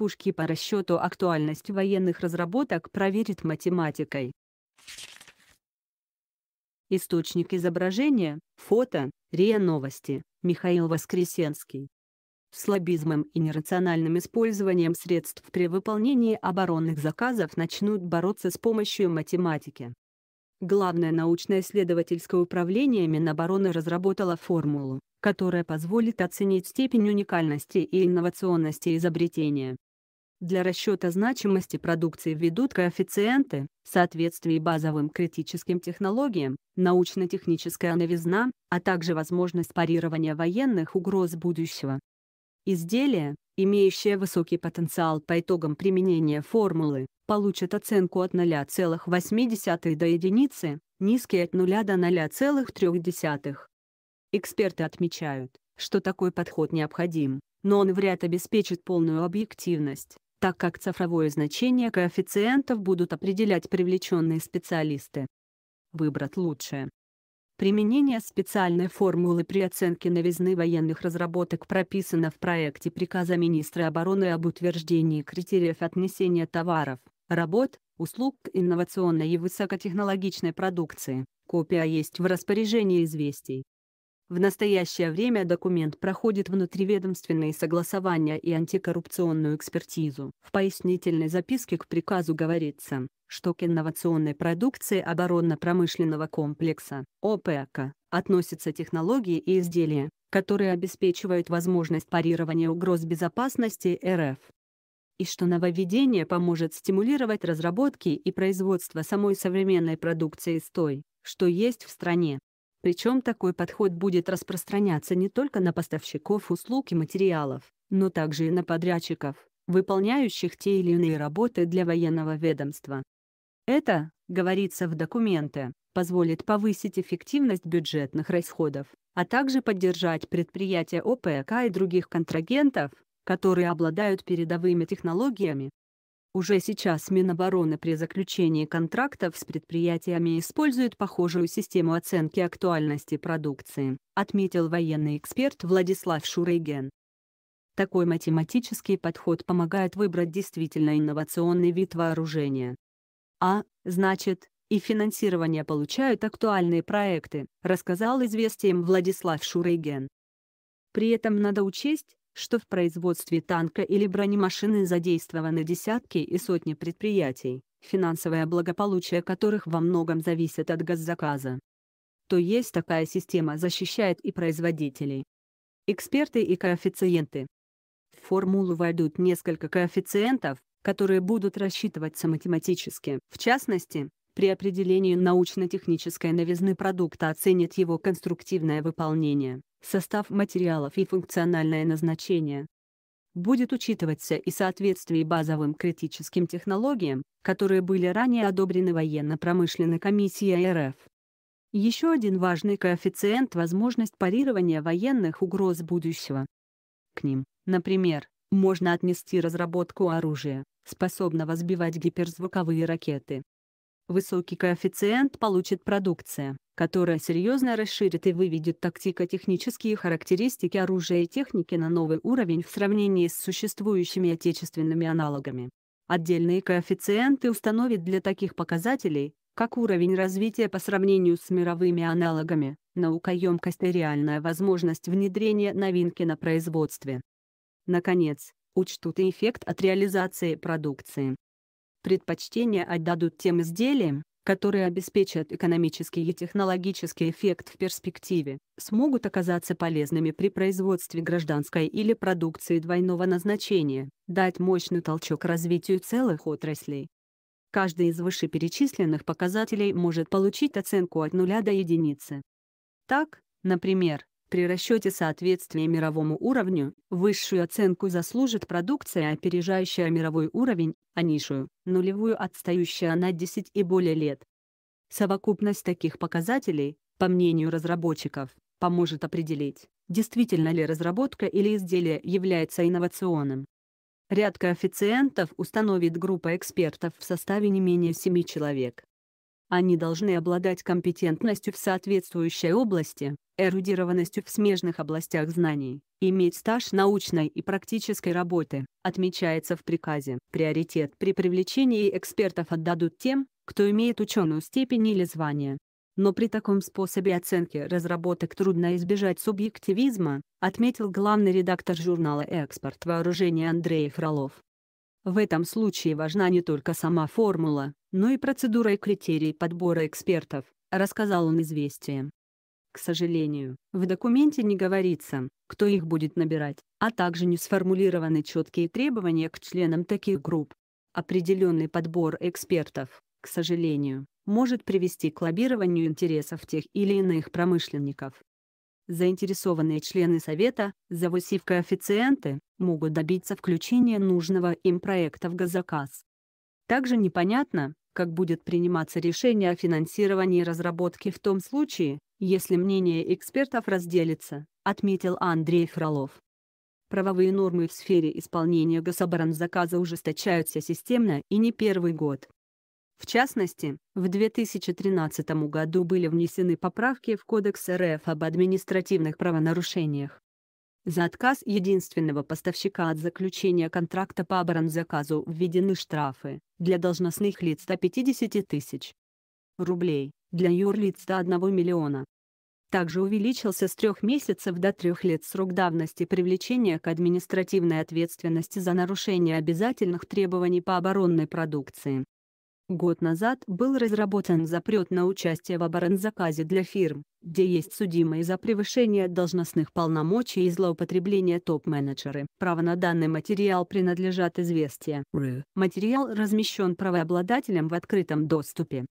пушки по расчету актуальность военных разработок проверит математикой. Источник изображения, фото, РИА Новости, Михаил Воскресенский. Слабизмом и нерациональным использованием средств при выполнении оборонных заказов начнут бороться с помощью математики. Главное научно-исследовательское управление Минобороны разработало формулу, которая позволит оценить степень уникальности и инновационности изобретения. Для расчета значимости продукции ведут коэффициенты, соответствие базовым критическим технологиям, научно-техническая новизна, а также возможность парирования военных угроз будущего. Изделия, имеющие высокий потенциал по итогам применения формулы, получат оценку от 0,8 до единицы, низкие от 0 до 0,3. Эксперты отмечают, что такой подход необходим, но он вряд обеспечит полную объективность, так как цифровое значение коэффициентов будут определять привлеченные специалисты. Выбрать лучшее. Применение специальной формулы при оценке новизны военных разработок прописано в проекте приказа министра обороны об утверждении критериев отнесения товаров, работ, услуг к инновационной и высокотехнологичной продукции. Копия есть в распоряжении известий. В настоящее время документ проходит внутриведомственные согласования и антикоррупционную экспертизу. В пояснительной записке к приказу говорится, что к инновационной продукции оборонно-промышленного комплекса ОПК относятся технологии и изделия, которые обеспечивают возможность парирования угроз безопасности РФ и что нововведение поможет стимулировать разработки и производство самой современной продукции с той, что есть в стране. Причем такой подход будет распространяться не только на поставщиков услуг и материалов, но также и на подрядчиков, выполняющих те или иные работы для военного ведомства. Это, говорится в документе, позволит повысить эффективность бюджетных расходов, а также поддержать предприятия ОПК и других контрагентов, которые обладают передовыми технологиями, уже сейчас Минобороны при заключении контрактов с предприятиями использует похожую систему оценки актуальности продукции, отметил военный эксперт Владислав Шурыген. Такой математический подход помогает выбрать действительно инновационный вид вооружения. А, значит, и финансирование получают актуальные проекты, рассказал известием Владислав Шурыген. При этом надо учесть, что в производстве танка или бронемашины задействованы десятки и сотни предприятий, финансовое благополучие которых во многом зависит от госзаказа. То есть такая система защищает и производителей. Эксперты и коэффициенты. В формулу войдут несколько коэффициентов, которые будут рассчитываться математически. В частности, при определении научно-технической новизны продукта оценят его конструктивное выполнение состав материалов и функциональное назначение. Будет учитываться и соответствие базовым критическим технологиям, которые были ранее одобрены военно-промышленной комиссией РФ. Еще один важный коэффициент – возможность парирования военных угроз будущего. К ним, например, можно отнести разработку оружия, способного сбивать гиперзвуковые ракеты, Высокий коэффициент получит продукция, которая серьезно расширит и выведет тактико-технические характеристики оружия и техники на новый уровень в сравнении с существующими отечественными аналогами. Отдельные коэффициенты установят для таких показателей, как уровень развития по сравнению с мировыми аналогами, наукоемкость и реальная возможность внедрения новинки на производстве. Наконец, учтут и эффект от реализации продукции предпочтение отдадут тем изделиям, которые обеспечат экономический и технологический эффект в перспективе, смогут оказаться полезными при производстве гражданской или продукции двойного назначения, дать мощный толчок развитию целых отраслей. Каждый из вышеперечисленных показателей может получить оценку от нуля до единицы. Так, например, при расчете соответствия мировому уровню, высшую оценку заслужит продукция, опережающая мировой уровень, а низшую – нулевую отстающая на 10 и более лет. Совокупность таких показателей, по мнению разработчиков, поможет определить, действительно ли разработка или изделие является инновационным. Ряд коэффициентов установит группа экспертов в составе не менее 7 человек. Они должны обладать компетентностью в соответствующей области, эрудированностью в смежных областях знаний, иметь стаж научной и практической работы, отмечается в приказе. Приоритет при привлечении экспертов отдадут тем, кто имеет ученую степень или звание. Но при таком способе оценки разработок трудно избежать субъективизма, отметил главный редактор журнала «Экспорт вооружения» Андрей Фролов. В этом случае важна не только сама формула, но и процедура и критерии подбора экспертов, рассказал он известиям. К сожалению, в документе не говорится, кто их будет набирать, а также не сформулированы четкие требования к членам таких групп. Определенный подбор экспертов, к сожалению, может привести к лоббированию интересов тех или иных промышленников. Заинтересованные члены Совета, завысив коэффициенты, могут добиться включения нужного им проекта в госзаказ. Также непонятно, как будет приниматься решение о финансировании разработки в том случае, если мнение экспертов разделится, отметил Андрей Фролов. Правовые нормы в сфере исполнения гособоронзаказа ужесточаются системно и не первый год. В частности, в 2013 году были внесены поправки в Кодекс РФ об административных правонарушениях. За отказ единственного поставщика от заключения контракта по оборонзаказу введены штрафы для должностных лиц до 50 тысяч рублей, для юрлиц до 1 миллиона. Также увеличился с трех месяцев до трех лет срок давности привлечения к административной ответственности за нарушение обязательных требований по оборонной продукции, Год назад был разработан запрет на участие в оборонзаказе для фирм, где есть судимые за превышение должностных полномочий и злоупотребление топ-менеджеры. Право на данный материал принадлежат известия. Материал размещен правообладателем в открытом доступе.